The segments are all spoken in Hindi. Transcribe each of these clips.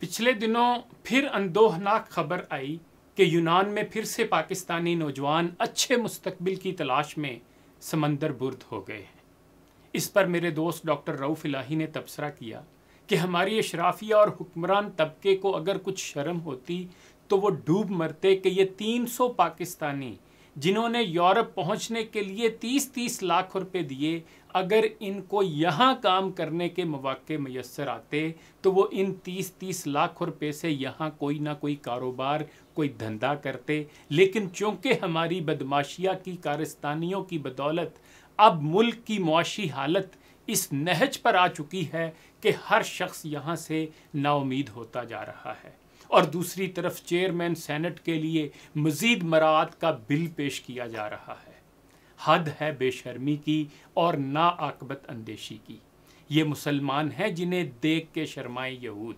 पिछले दिनों फिर अनदोहनाक खबर आई कि यूनान में फिर से पाकिस्तानी नौजवान अच्छे मुस्तबिल की तलाश में समंदर बुर्द हो गए हैं इस पर मेरे दोस्त डॉक्टर रऊफ़ इलाही ने तबसरा किया कि हमारी अशराफिया और हुक्मरान तबके को अगर कुछ शर्म होती तो वो डूब मरते कि ये 300 पाकिस्तानी जिन्होंने यूरोप पहुंचने के लिए 30-30 लाख रुपए दिए अगर इनको यहाँ काम करने के मौाक़े मैसर आते तो वो इन 30-30 लाख रुपए से यहाँ कोई ना कोई कारोबार कोई धंधा करते लेकिन चूँकि हमारी बदमाशिया की कारस्तानियों की बदौलत अब मुल्क की मुशी हालत इस नहज पर आ चुकी है कि हर शख्स यहाँ से नाउमीद होता जा रहा है और दूसरी तरफ चेयरमैन सेनेट के लिए मजीद मराद का बिल पेश किया जा रहा है हद है बेशर्मी की और नाआकबत अंदेशी की ये मुसलमान हैं जिन्हें देख के शर्माए यहूद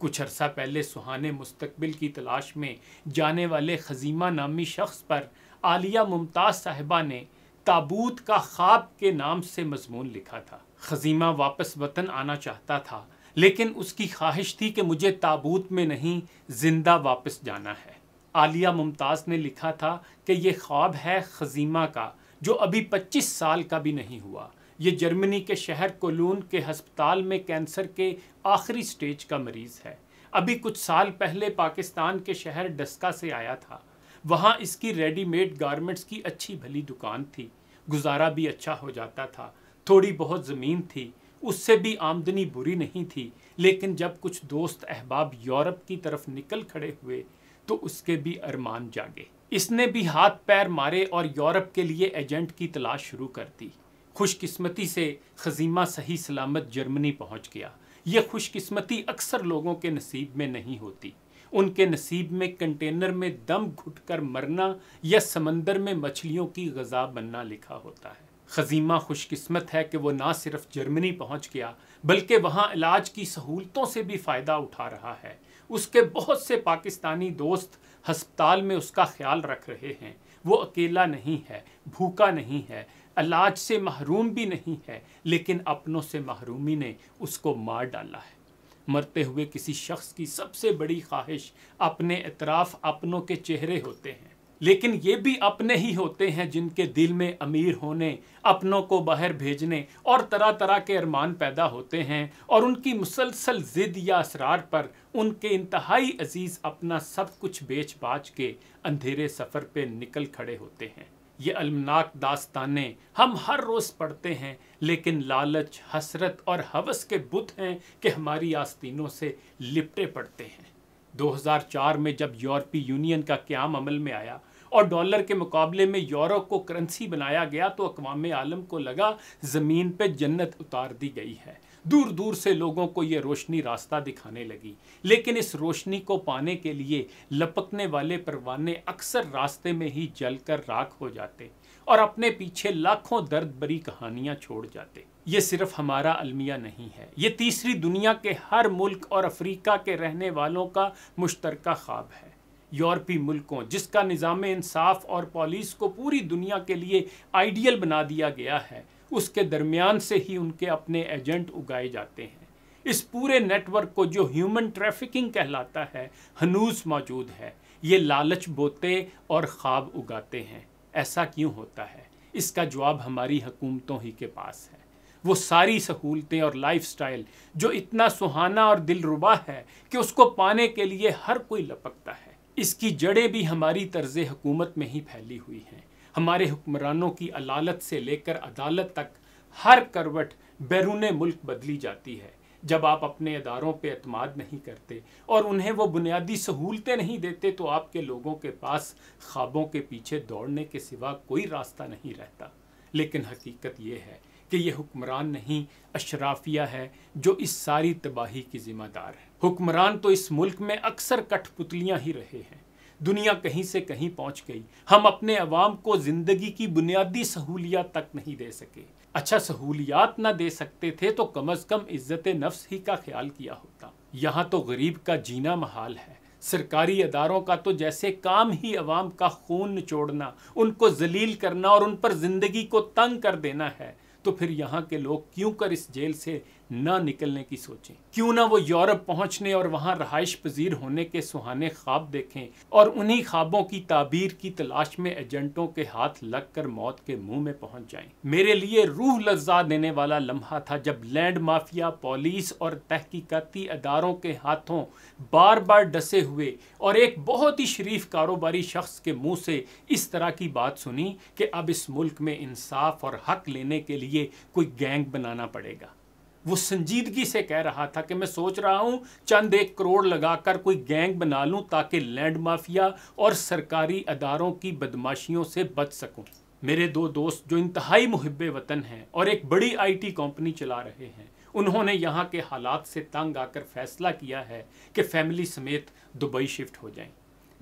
कुछ अरसा पहले सुहाने मुस्तबिल की तलाश में जाने वाले खजीमा नामी शख्स पर आलिया मुमताज़ साहिबा ने ताबूत का ख्वाब के नाम से मजमून लिखा था खजीमा वापस वतन आना चाहता था लेकिन उसकी ख्वाहिश थी कि मुझे ताबूत में नहीं ज़िंदा वापस जाना है आलिया मुमताज़ ने लिखा था कि यह ख्वाब है खजीमा का जो अभी 25 साल का भी नहीं हुआ ये जर्मनी के शहर कोलून के हस्पताल में कैंसर के आखिरी स्टेज का मरीज़ है अभी कुछ साल पहले पाकिस्तान के शहर डस्का से आया था वहाँ इसकी रेडीमेड गारमेंट्स की अच्छी भली दुकान थी गुजारा भी अच्छा हो जाता था थोड़ी बहुत ज़मीन थी उससे भी आमदनी बुरी नहीं थी लेकिन जब कुछ दोस्त अहबाब यूरोप की तरफ निकल खड़े हुए तो उसके भी अरमान जागे इसने भी हाथ पैर मारे और यूरोप के लिए एजेंट की तलाश शुरू कर दी खुशकिस्मती से खजीमा सही सलामत जर्मनी पहुंच गया यह खुशकिस्मती अक्सर लोगों के नसीब में नहीं होती उनके नसीब में कंटेनर में दम घुटकर मरना या समंदर में मछलियों की गजा बनना लिखा होता है खजीमा खुशकस्मत है कि वो ना सिर्फ जर्मनी पहुंच गया बल्कि वहाँ इलाज की सहूलतों से भी फ़ायदा उठा रहा है उसके बहुत से पाकिस्तानी दोस्त हस्पताल में उसका ख्याल रख रहे हैं वो अकेला नहीं है भूखा नहीं है इलाज से महरूम भी नहीं है लेकिन अपनों से महरूमी ने उसको मार डाला है मरते हुए किसी शख्स की सबसे बड़ी ख्वाहिश अपने अतराफ़ अपनों के चेहरे होते हैं लेकिन ये भी अपने ही होते हैं जिनके दिल में अमीर होने अपनों को बाहर भेजने और तरह तरह के अरमान पैदा होते हैं और उनकी मुसलसल ज़िद या असरार पर उनके इंतहाई अजीज़ अपना सब कुछ बेच बाच के अंधेरे सफ़र पे निकल खड़े होते हैं ये अलमनाक दास्तानें हम हर रोज़ पढ़ते हैं लेकिन लालच हसरत और हवस के बुत हैं कि हमारी आस्तीनों से लिपटे पड़ते हैं 2004 में जब यूरोपीय यूनियन का क्याम अमल में आया और डॉलर के मुकाबले में यूरो को करेंसी बनाया गया तो अकवाम आलम को लगा ज़मीन पर जन्नत उतार दी गई है दूर दूर से लोगों को ये रोशनी रास्ता दिखाने लगी लेकिन इस रोशनी को पाने के लिए लपकने वाले परवाने अक्सर रास्ते में ही जल कर राख हो जाते और अपने पीछे लाखों दर्द भरी कहानियां छोड़ जाते ये सिर्फ हमारा अलमिया नहीं है ये तीसरी दुनिया के हर मुल्क और अफ्रीका के रहने वालों का मुश्तरका ख्वाब है यूरोपी मुल्कों जिसका निज़ाम इंसाफ और पॉलिस को पूरी दुनिया के लिए आइडियल बना दिया गया है उसके दरमियान से ही उनके अपने एजेंट उगाए जाते हैं इस पूरे नेटवर्क को जो ह्यूमन ट्रैफिकिंग कहलाता है हनूस मौजूद है ये लालच बोते और ख्वाब उगाते हैं ऐसा क्यों होता है इसका जवाब हमारी हुकूमतों ही के पास है वो सारी सहूलतें और लाइफस्टाइल जो इतना सुहाना और दिलरुबा है कि उसको पाने के लिए हर कोई लपकता है इसकी जड़ें भी हमारी तर्ज हुकूमत में ही फैली हुई हैं हमारे हुक्मरानों की अलालत से लेकर अदालत तक हर करवट बैरून मुल्क बदली जाती है जब आप अपने अदारों पर अतमाद नहीं करते और उन्हें वो बुनियादी सहूलतें नहीं देते तो आपके लोगों के पास ख्वाबों के पीछे दौड़ने के सिवा कोई रास्ता नहीं रहता लेकिन हकीकत यह है कि ये हुक्मरान नहीं अशराफिया है जो इस सारी तबाही की जिम्मेदार है हुक्मरान तो इस मुल्क में अक्सर कठपुतलियाँ ही रहे हैं दुनिया कहीं से कहीं पहुंच गई हम अपने अवाम को ज़िंदगी की बुनियादी सहूलियात तक नहीं दे सके अच्छा सहूलियात ना दे सकते थे तो कम अज़ कम इज़्ज़त नफ्स ही का ख्याल किया होता यहाँ तो गरीब का जीना महाल है सरकारी अदारों का तो जैसे काम ही अवाम का खून निचोड़ना उनको जलील करना और उन पर ज़िंदगी को तंग कर देना है तो फिर यहाँ के लोग क्यों कर इस जेल से ना निकलने की सोचें क्यों ना वो यूरोप पहुंचने और वहां रहाइश पजीर होने के सुहाने ख्वाब देखें और उन्हीं ख्वाबों की ताबीर की तलाश में एजेंटों के हाथ लग कर मौत के मुंह में पहुंच जाएं मेरे लिए रूह लज्जा देने वाला लम्हा था जब लैंड माफिया पुलिस और तहकीकती अदारों के हाथों बार बार डसे हुए और एक बहुत ही शरीफ कारोबारी शख्स के मुंह से इस तरह की बात सुनी कि अब इस मुल्क में इंसाफ और हक लेने के लिए कोई गैंग बनाना पड़ेगा वो संजीदगी से कह रहा था कि मैं सोच रहा हूँ चंद एक करोड़ लगाकर कोई गैंग बना लूँ ताकि लैंड माफिया और सरकारी अदारों की बदमाशियों से बच सकूँ मेरे दो दोस्त जो इंतहाई मुहब वतन हैं और एक बड़ी आईटी कंपनी चला रहे हैं उन्होंने यहाँ के हालात से तंग आकर फैसला किया है कि फैमिली समेत दुबई शिफ्ट हो जाए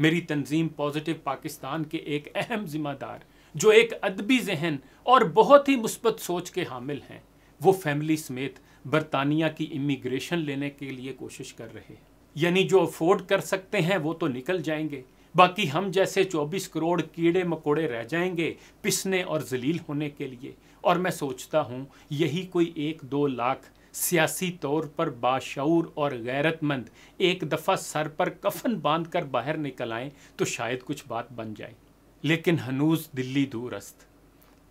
मेरी तंजीम पॉजिटिव पाकिस्तान के एक अहम जिम्मेदार जो एक अदबी जहन और बहुत ही मुस्बत सोच के हामिल हैं वो फैमिली समेत बरतानिया की इमिग्रेशन लेने के लिए कोशिश कर रहे हैं यानी जो अफोर्ड कर सकते हैं वो तो निकल जाएंगे बाकी हम जैसे 24 करोड़ कीड़े मकोड़े रह जाएंगे पिसने और जलील होने के लिए और मैं सोचता हूँ यही कोई एक दो लाख सियासी तौर पर बाशूर और गैरतमंद एक दफ़ा सर पर कफन बांध कर बाहर निकल आएँ तो शायद कुछ बात बन जाए लेकिन हनूज दिल्ली दूरस्थ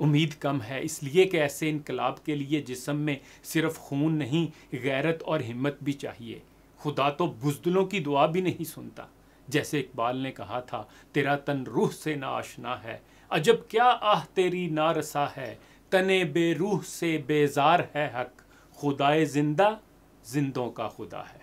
उम्मीद कम है इसलिए कि ऐसे इनकलाब के लिए जिसम में सिर्फ खून नहीं गैरत और हिम्मत भी चाहिए खुदा तो बुजदलों की दुआ भी नहीं सुनता जैसे इकबाल ने कहा था तेरा तन रूह से ना आशना है अजब क्या आह तेरी ना रसा है तने बेरूह से बेजार है हक खुदाए जिंदा जिंदों का खुदा है